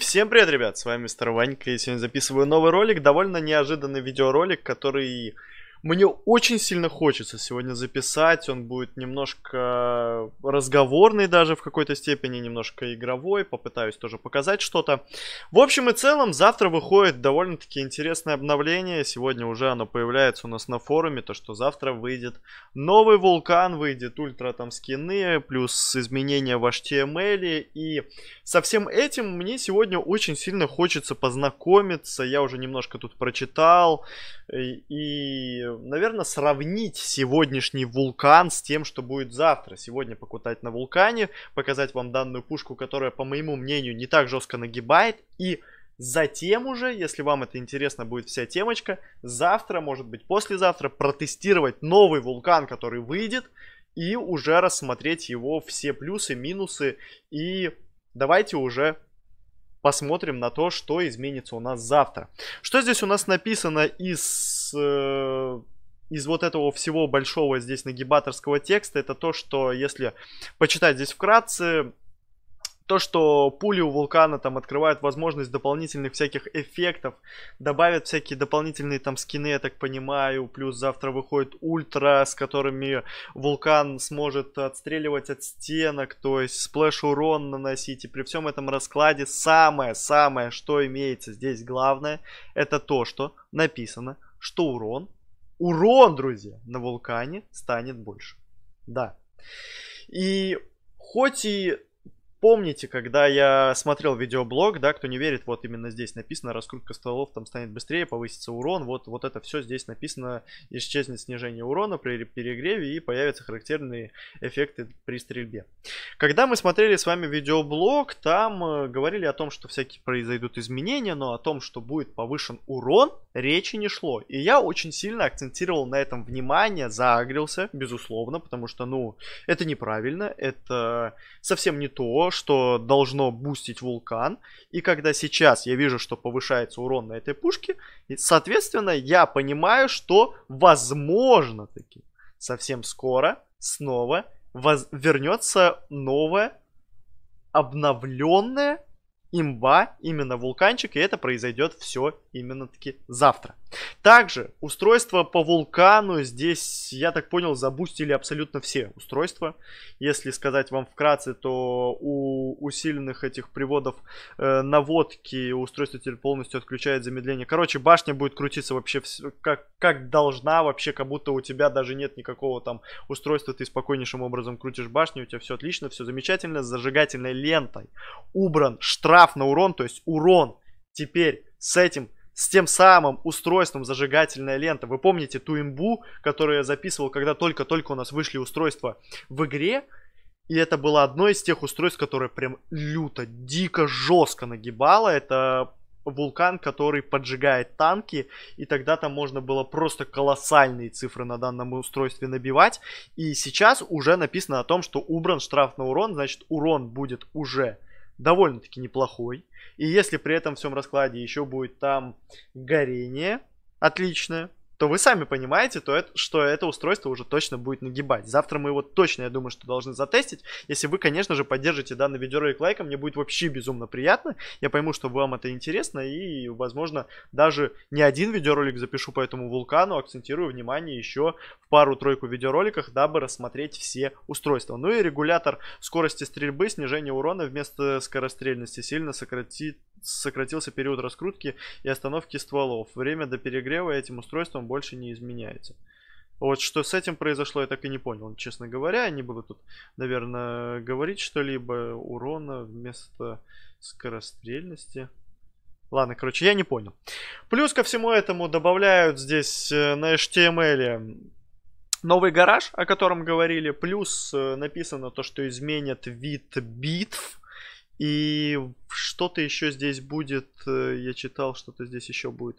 Всем привет, ребят, с вами мистер Ванька, и сегодня записываю новый ролик, довольно неожиданный видеоролик, который мне очень сильно хочется сегодня записать. Он будет немножко разговорный даже в какой-то степени, немножко игровой. Попытаюсь тоже показать что-то. В общем и целом, завтра выходит довольно-таки интересное обновление. Сегодня уже оно появляется у нас на форуме. То, что завтра выйдет новый вулкан, выйдет ультра там скины, плюс изменения в HTML. И со всем этим мне сегодня очень сильно хочется познакомиться. Я уже немножко тут прочитал. И наверное, сравнить сегодняшний вулкан с тем, что будет завтра. Сегодня покутать на вулкане, показать вам данную пушку, которая, по моему мнению, не так жестко нагибает. И затем уже, если вам это интересно будет вся темочка, завтра, может быть послезавтра, протестировать новый вулкан, который выйдет, и уже рассмотреть его все плюсы, минусы. И давайте уже посмотрим на то, что изменится у нас завтра. Что здесь у нас написано из Э, из, вот этого всего большого здесь нагибаторского текста, это то, что если почитать здесь вкратце, то, что пули у вулкана там открывают возможность дополнительных всяких эффектов, добавят всякие дополнительные там скины, я так понимаю, плюс завтра выходит ультра, с которыми вулкан сможет отстреливать от стенок, то есть сплэш урон наносить, и при всем этом раскладе самое-самое, что имеется здесь главное, это то, что написано что урон, урон, друзья, на вулкане станет больше. Да. И хоть и помните, когда я смотрел видеоблог, да, кто не верит, вот именно здесь написано, раскрутка столов там станет быстрее, повысится урон, вот, вот это все здесь написано, исчезнет снижение урона при перегреве и появятся характерные эффекты при стрельбе. Когда мы смотрели с вами видеоблог, там э, говорили о том, что всякие произойдут изменения, но о том, что будет повышен урон, речи не шло. И я очень сильно акцентировал на этом внимание, заагрился, безусловно, потому что, ну, это неправильно, это совсем не то, что должно бустить вулкан. И когда сейчас я вижу, что повышается урон на этой пушке, соответственно, я понимаю, что возможно таки совсем скоро снова воз- вернется новая обновленная имба именно вулканчик, и это произойдет все именно таки завтра. Также устройство по вулкану здесь, я так понял, забустили абсолютно все устройства. Если сказать вам вкратце, то у усиленных этих приводов э, наводки устройство теперь полностью отключает замедление. Короче, башня будет крутиться вообще как, как должна, вообще как будто у тебя даже нет никакого там устройства, ты спокойнейшим образом крутишь башню, у тебя все отлично, все замечательно, с зажигательной лентой убран штраф на урон, то есть урон теперь с этим с тем самым устройством зажигательная лента. Вы помните ту имбу, которую я записывал, когда только-только у нас вышли устройства в игре, и это было одно из тех устройств, которое прям люто, дико, жестко нагибало. Это вулкан, который поджигает танки, и тогда там можно было просто колоссальные цифры на данном устройстве набивать. И сейчас уже написано о том, что убран штраф на урон, значит урон будет уже довольно-таки неплохой. И если при этом всем раскладе еще будет там горение, отличное, то вы сами понимаете, то это, что это устройство уже точно будет нагибать. Завтра мы его точно, я думаю, что должны затестить. Если вы, конечно же, поддержите данный видеоролик лайком, мне будет вообще безумно приятно. Я пойму, что вам это интересно и, возможно, даже не один видеоролик запишу по этому вулкану, акцентирую внимание еще в пару-тройку видеороликах, дабы рассмотреть все устройства. Ну и регулятор скорости стрельбы, снижение урона вместо скорострельности сильно сократит, сократился период раскрутки и остановки стволов. Время до перегрева этим устройством больше не изменяется. Вот что с этим произошло, я так и не понял, честно говоря. Я не буду тут, наверное, говорить что-либо. Урона вместо скорострельности. Ладно, короче, я не понял. Плюс ко всему этому добавляют здесь э, на HTML эм новый гараж, о котором говорили. Плюс э, написано то, что изменят вид битв. И что-то еще здесь будет. Э, я читал, что-то здесь еще будет.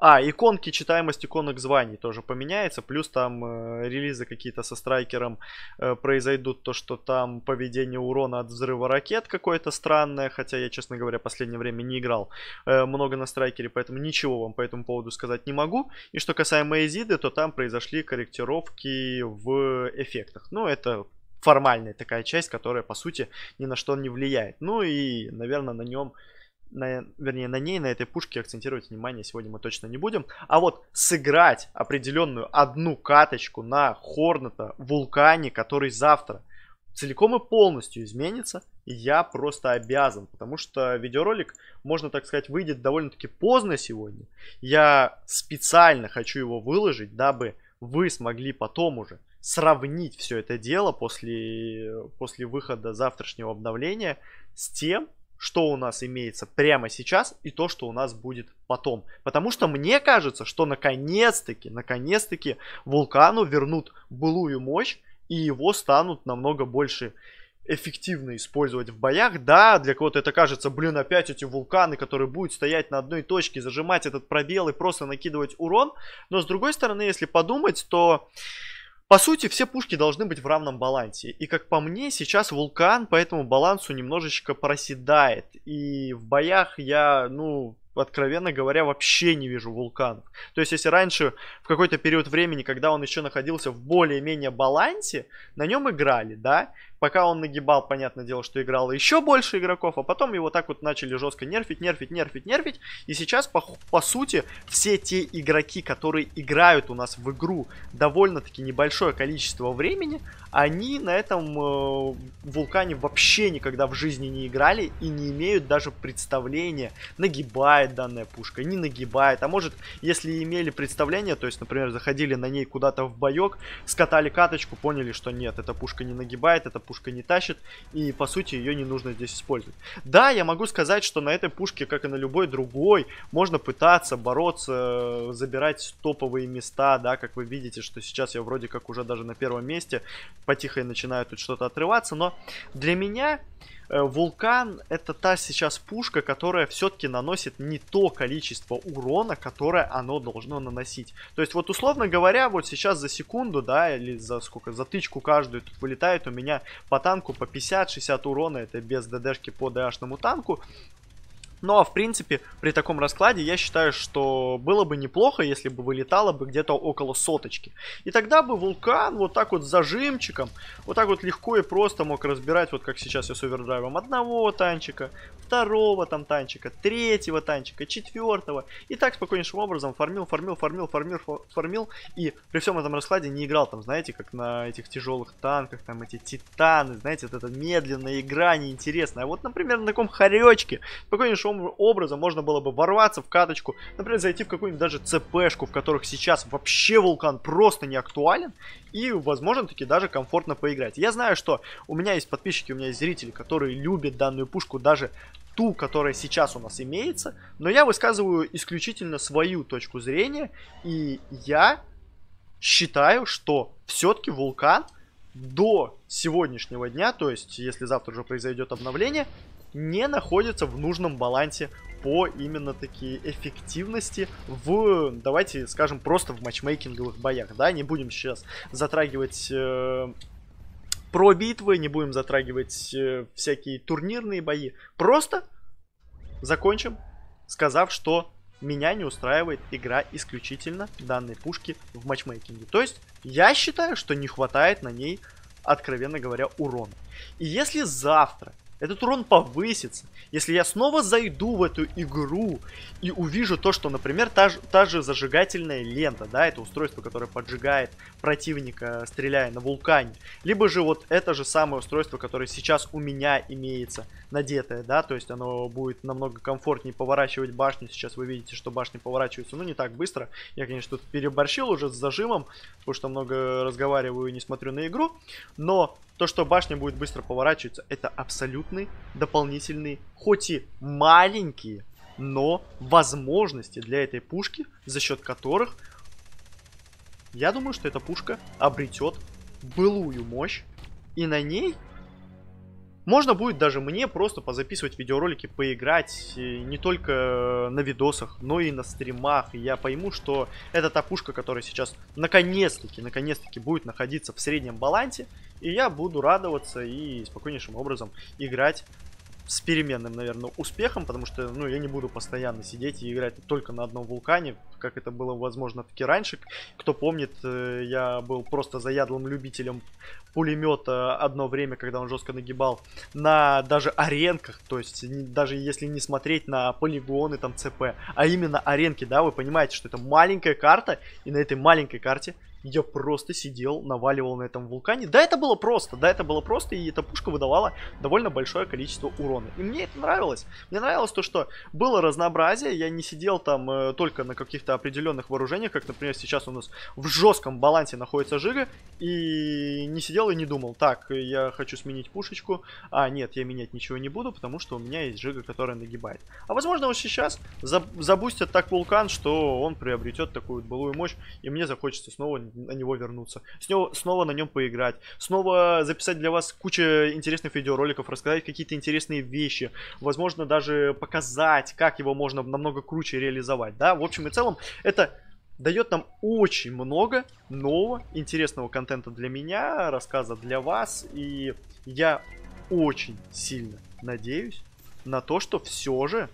А, иконки, читаемость иконок званий тоже поменяется. Плюс там э, релизы какие-то со страйкером э, произойдут. То, что там поведение урона от взрыва ракет какое-то странное. Хотя я, честно говоря, последнее время не играл э, много на страйкере. Поэтому ничего вам по этому поводу сказать не могу. И что касаемо Эзиды, то там произошли корректировки в эффектах. Ну, это формальная такая часть, которая, по сути, ни на что не влияет. Ну и, наверное, на нем на, вернее, на ней, на этой пушке акцентировать внимание сегодня мы точно не будем. А вот сыграть определенную одну каточку на Хорната, Вулкане, который завтра целиком и полностью изменится, я просто обязан, потому что видеоролик, можно так сказать, выйдет довольно-таки поздно сегодня. Я специально хочу его выложить, дабы вы смогли потом уже сравнить все это дело после, после выхода завтрашнего обновления с тем, что у нас имеется прямо сейчас и то, что у нас будет потом. Потому что мне кажется, что наконец-таки, наконец-таки вулкану вернут былую мощь и его станут намного больше эффективно использовать в боях. Да, для кого-то это кажется, блин, опять эти вулканы, которые будут стоять на одной точке, зажимать этот пробел и просто накидывать урон. Но с другой стороны, если подумать, то по сути, все пушки должны быть в равном балансе. И как по мне, сейчас вулкан по этому балансу немножечко проседает. И в боях я, ну, откровенно говоря, вообще не вижу вулканов. То есть, если раньше, в какой-то период времени, когда он еще находился в более-менее балансе, на нем играли, да, Пока он нагибал, понятное дело, что играло еще больше игроков, а потом его так вот начали жестко нерфить, нерфить, нерфить, нерфить. И сейчас, по, по сути, все те игроки, которые играют у нас в игру довольно-таки небольшое количество времени, они на этом э, вулкане вообще никогда в жизни не играли и не имеют даже представления, нагибает данная пушка, не нагибает. А может, если имели представление, то есть, например, заходили на ней куда-то в боек, скатали каточку, поняли, что нет, эта пушка не нагибает, это пушка не тащит, и по сути ее не нужно здесь использовать. Да, я могу сказать, что на этой пушке, как и на любой другой, можно пытаться бороться, э, забирать топовые места, да, как вы видите, что сейчас я вроде как уже даже на первом месте, потихо я начинаю тут что-то отрываться, но для меня Э, вулкан это та сейчас пушка, которая все-таки наносит не то количество урона, которое оно должно наносить. То есть вот условно говоря, вот сейчас за секунду, да, или за сколько, за тычку каждую тут вылетает у меня по танку по 50-60 урона, это без ДДшки по ДАшному танку. Ну а в принципе, при таком раскладе я считаю, что было бы неплохо, если бы вылетало бы где-то около соточки. И тогда бы вулкан вот так вот с зажимчиком, вот так вот легко и просто мог разбирать, вот как сейчас я с овердрайвом, одного танчика, второго там танчика, третьего танчика, четвертого. И так спокойнейшим образом фармил, фармил, фармил, фармил, фармил. И при всем этом раскладе не играл там, знаете, как на этих тяжелых танках, там эти титаны, знаете, вот эта медленная игра неинтересная. А вот, например, на таком хоречке спокойнейшим большим образом можно было бы ворваться в каточку, например, зайти в какую-нибудь даже ЦПшку, в которых сейчас вообще вулкан просто не актуален, и, возможно, таки даже комфортно поиграть. Я знаю, что у меня есть подписчики, у меня есть зрители, которые любят данную пушку даже ту, которая сейчас у нас имеется, но я высказываю исключительно свою точку зрения, и я считаю, что все-таки вулкан до сегодняшнего дня, то есть если завтра уже произойдет обновление, не находится в нужном балансе по именно такие эффективности в, давайте скажем, просто в матчмейкинговых боях, да, не будем сейчас затрагивать э, про битвы, не будем затрагивать э, всякие турнирные бои, просто закончим, сказав, что меня не устраивает игра исключительно данной пушки в матчмейкинге, то есть я считаю, что не хватает на ней, откровенно говоря, урона. И если завтра этот урон повысится. Если я снова зайду в эту игру и увижу то, что, например, та же, та же зажигательная лента, да, это устройство, которое поджигает противника, стреляя на вулкане. Либо же вот это же самое устройство, которое сейчас у меня имеется надетое, да, то есть оно будет намного комфортнее поворачивать башню. Сейчас вы видите, что башни поворачиваются, ну, не так быстро. Я, конечно, тут переборщил уже с зажимом, потому что много разговариваю и не смотрю на игру. Но то, что башня будет быстро поворачиваться, это абсолютно доступны дополнительные, хоть и маленькие, но возможности для этой пушки, за счет которых я думаю, что эта пушка обретет былую мощь. И на ней можно будет даже мне просто позаписывать видеоролики, поиграть э, не только на видосах, но и на стримах. И я пойму, что эта тапушка, которая сейчас наконец-таки, наконец-таки будет находиться в среднем балансе, и я буду радоваться и спокойнейшим образом играть с переменным, наверное, успехом, потому что, ну, я не буду постоянно сидеть и играть только на одном вулкане, как это было, возможно, таки раньше. Кто помнит, э, я был просто заядлым любителем пулемета одно время, когда он жестко нагибал на даже аренках, то есть не, даже если не смотреть на полигоны там ЦП, а именно аренки, да, вы понимаете, что это маленькая карта, и на этой маленькой карте я просто сидел, наваливал на этом вулкане. Да, это было просто, да, это было просто, и эта пушка выдавала довольно большое количество урона. И мне это нравилось. Мне нравилось то, что было разнообразие, я не сидел там э, только на каких-то определенных вооружениях, как, например, сейчас у нас в жестком балансе находится Жига, и не сидел и не думал, так, я хочу сменить пушечку, а нет, я менять ничего не буду, потому что у меня есть Жига, которая нагибает. А возможно, вот сейчас забустят так вулкан, что он приобретет такую былую мощь, и мне захочется снова на него вернуться, с снова на нем поиграть, снова записать для вас кучу интересных видеороликов, рассказать какие-то интересные вещи, возможно, даже показать, как его можно намного круче реализовать, да, в общем и целом, это дает нам очень много нового, интересного контента для меня, рассказа для вас, и я очень сильно надеюсь на то, что все же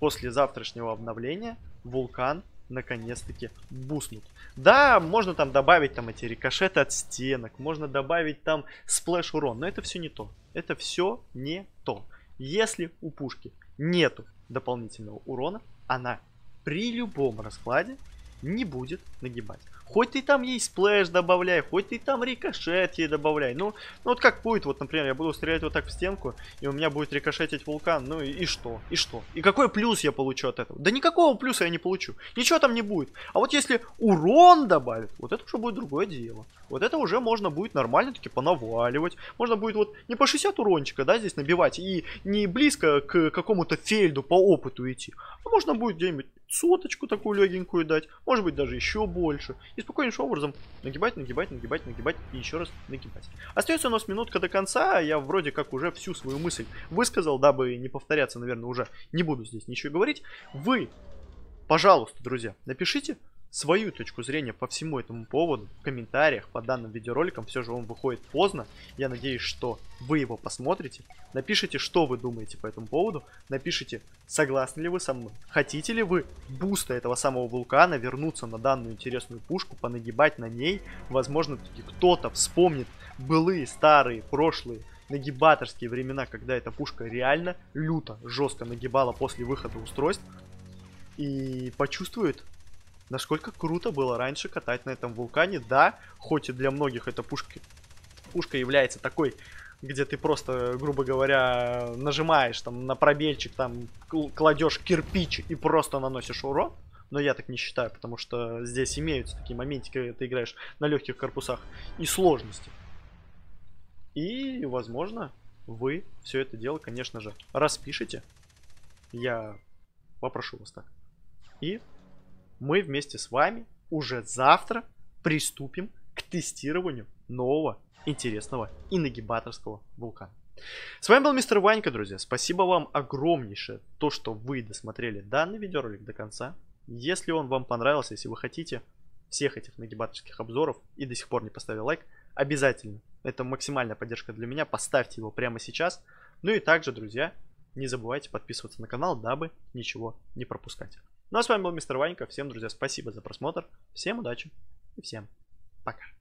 после завтрашнего обновления вулкан наконец-таки буснут. Да, можно там добавить там эти рикошеты от стенок, можно добавить там сплэш урон, но это все не то. Это все не то. Если у пушки нету дополнительного урона, она при любом раскладе не будет нагибать. Хоть ты там ей сплэш добавляй, хоть ты там рикошет ей добавляй. Ну, ну вот как будет, вот, например, я буду стрелять вот так в стенку, и у меня будет рикошетить вулкан. Ну и, и что? И что? И какой плюс я получу от этого? Да никакого плюса я не получу. Ничего там не будет. А вот если урон добавит, вот это уже будет другое дело. Вот это уже можно будет нормально таки понаваливать. Можно будет вот не по 60 урончика, да, здесь набивать и не близко к какому-то фельду по опыту идти. А можно будет где-нибудь соточку такую легенькую дать, может быть даже еще больше. И спокойнейшим образом нагибать, нагибать, нагибать, нагибать и еще раз нагибать. Остается у нас минутка до конца, а я вроде как уже всю свою мысль высказал, дабы не повторяться, наверное, уже не буду здесь ничего говорить. Вы, пожалуйста, друзья, напишите, свою точку зрения по всему этому поводу в комментариях по данным видеороликам. Все же он выходит поздно. Я надеюсь, что вы его посмотрите. Напишите, что вы думаете по этому поводу. Напишите, согласны ли вы со мной. Хотите ли вы буста этого самого вулкана вернуться на данную интересную пушку, понагибать на ней. Возможно, кто-то вспомнит былые, старые, прошлые нагибаторские времена, когда эта пушка реально люто, жестко нагибала после выхода устройств и почувствует Насколько круто было раньше катать на этом вулкане. Да, хоть и для многих эта пушка, пушка является такой где ты просто, грубо говоря, нажимаешь там на пробельчик, там кладешь кирпич и просто наносишь урон. Но я так не считаю, потому что здесь имеются такие моменты, когда ты играешь на легких корпусах и сложности. И, возможно, вы все это дело, конечно же, распишите. Я попрошу вас так. И мы вместе с вами уже завтра приступим к тестированию нового интересного и нагибаторского вулкана. С вами был мистер Ванька, друзья. Спасибо вам огромнейшее то, что вы досмотрели данный видеоролик до конца. Если он вам понравился, если вы хотите всех этих нагибаторских обзоров и до сих пор не поставили лайк, обязательно. Это максимальная поддержка для меня. Поставьте его прямо сейчас. Ну и также, друзья, не забывайте подписываться на канал, дабы ничего не пропускать. Ну а с вами был мистер Ванька. Всем, друзья, спасибо за просмотр. Всем удачи и всем пока.